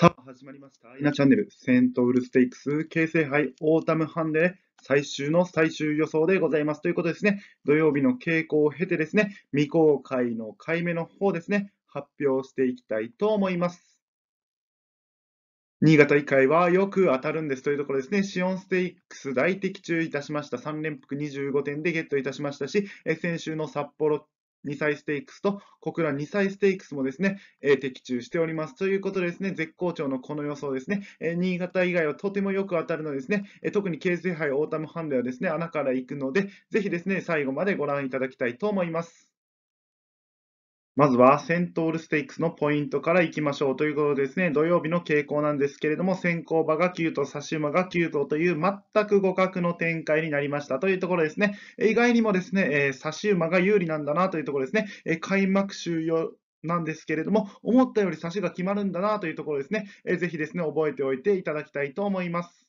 さあ、始まりました。アイナチャンネル、セントウルステークス、京成杯、オータムハンデ、最終の最終予想でございます。ということですね、土曜日の傾向を経てですね、未公開の回目の方ですね、発表していきたいと思います。新潟以外はよく当たるんですというところですね。シオンステークス大的中いたしました。3連複25点でゲットいたしましたし、先週の札幌2歳ステークスと小倉2歳ステークスもですね、えー、的中しております。ということでですね、絶好調のこの予想ですね、えー、新潟以外はとてもよく当たるのですね、えー、特に京成杯オータムハンデはですね、穴から行くので、ぜひですね、最後までご覧いただきたいと思います。まずはセントールステークスのポイントからいきましょうということですね。土曜日の傾向なんですけれども、先行馬が9頭、差し馬が9頭という全く互角の展開になりましたというところですね。意外にもですね、えー、差し馬が有利なんだなというところですね。えー、開幕週よなんですけれども、思ったより差しが決まるんだなというところですね。えー、ぜひですね、覚えておいていただきたいと思います。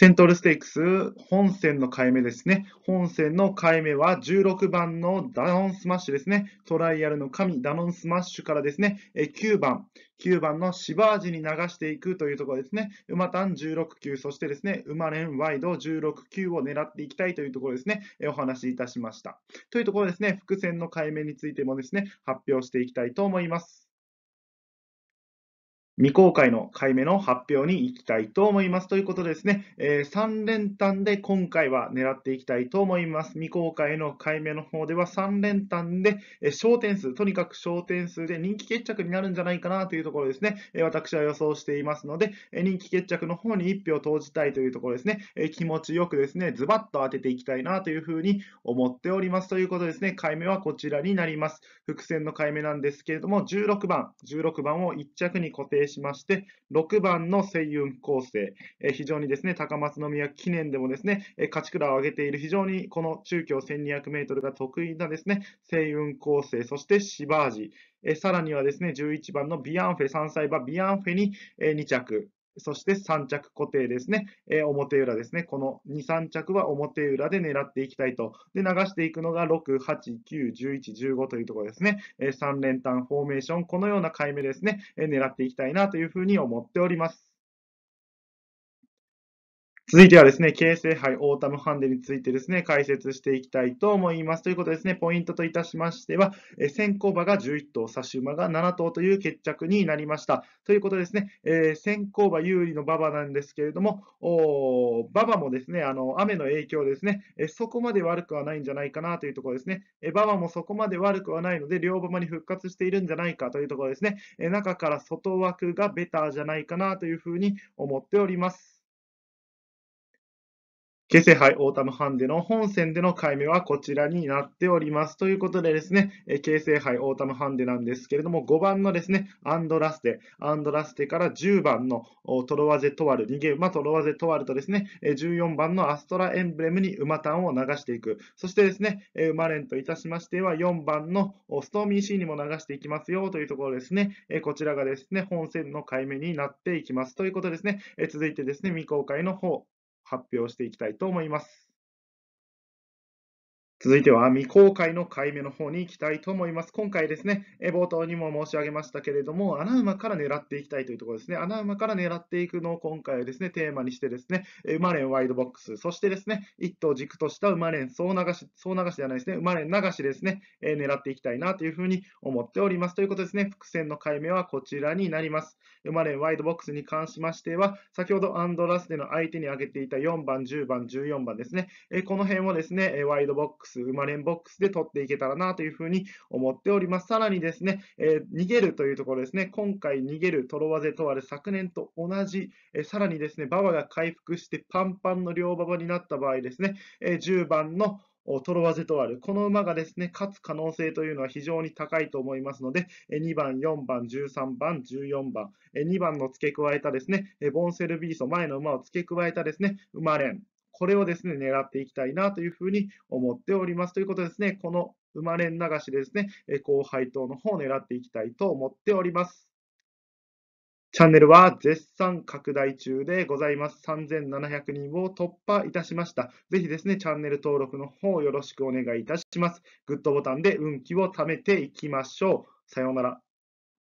セントルステークス本戦のい目ですね。本戦のい目は16番のダノンスマッシュですね。トライアルの神、ダノンスマッシュからですね、9番、9番のシバージに流していくというところですね。馬単16球、そしてですね、馬連ワイド16球を狙っていきたいというところですね、お話しいたしました。というところですね、伏線の解明についてもですね、発表していきたいと思います。未公開の回目の発表に行きたいと思います。ということですね、えー、3連単で今回は狙っていきたいと思います。未公開の回目の方では3連単で、えー、焦点数、とにかく焦点数で人気決着になるんじゃないかなというところですね、えー、私は予想していますので、え人気決着の方に1票投じたいというところですね、え気持ちよくですね、ズバッと当てていきたいなというふうに思っております。ということですね、回目はこちらになります。伏線の回目なんですけれども、16番、16番を1着に固定しまして、6番の声優構成、え非常にですね、高松宮記念でもですね、え勝ち倉を挙げている非常にこの中京1200メートルが得意なですね、西雲構成、そしてシバージ、えさらにはですね、11番のビアンフェ3歳馬ビアンフェに、え2着、そして3着固定ですね、えー、表裏ですね、この2、3着は表裏で狙っていきたいと、で流していくのが6、8、9、11、15というところですね、えー、3連単フォーメーション、このような買い目ですね、えー、狙っていきたいなというふうに思っております。続いてはですね、京成杯オータムハンデについてですね、解説していきたいと思います。ということでですね、ポイントといたしましては、え先行馬が11頭、差し馬が7頭という決着になりました。ということでですね、えー、先行馬有利の馬場なんですけれども、馬場もですね、あの雨の影響ですね、えそこまで悪くはないんじゃないかなというところですね、え馬場もそこまで悪くはないので、両馬場に復活しているんじゃないかというところですね、え中から外枠がベターじゃないかなというふうに思っております。京成杯オータムハンデの本戦での回目はこちらになっております。ということでですね、形京成杯オータムハンデなんですけれども、5番のですね、アンドラステ、アンドラステから10番のトロワゼトワル、逃げ馬トロワゼトワルとですね、14番のアストラエンブレムに馬タンを流していく。そしてですね、馬連といたしましては4番のストーミーシーにも流していきますよというところですね、こちらがですね、本戦の回目になっていきます。ということですね、続いてですね、未公開の方、発表していきたいと思います。続いては未公開の解明の方に行きたいと思います。今回ですね、冒頭にも申し上げましたけれども、穴馬から狙っていきたいというところですね。穴馬から狙っていくのを今回はですね、テーマにしてですね、馬連ワイドボックス、そしてですね、一頭軸とした馬連総流し、総流しではないですね、馬連流しですね、狙っていきたいなというふうに思っております。ということですね、伏線の解明はこちらになります。馬連ワイドボックスに関しましては、先ほどアンドラスでの相手に挙げていた4番、10番、14番ですね、この辺をですね、ワイドボックスクス、馬連ボックスで取っていけたらなというふうに思っております。さらにですね、えー、逃げるというところですね、今回逃げるトロワゼとは昨年と同じ、えー、さらにですね、馬場が回復してパンパンの両馬場になった場合ですね、えー、10番のトロワゼとある。この馬がですね、勝つ可能性というのは非常に高いと思いますので、2番、4番、13番、14番、2番の付け加えたですね、ボンセルビーソ、前の馬を付け加えたですね、馬連、これをですね、狙っていきたいなというふうに思っております。ということですね、この生まれん流しですね、高配当の方を狙っていきたいと思っております。チャンネルは絶賛拡大中でございます。3700人を突破いたしました。ぜひですね、チャンネル登録の方よろしくお願いいたします。グッドボタンで運気を貯めていきましょう。さようなら。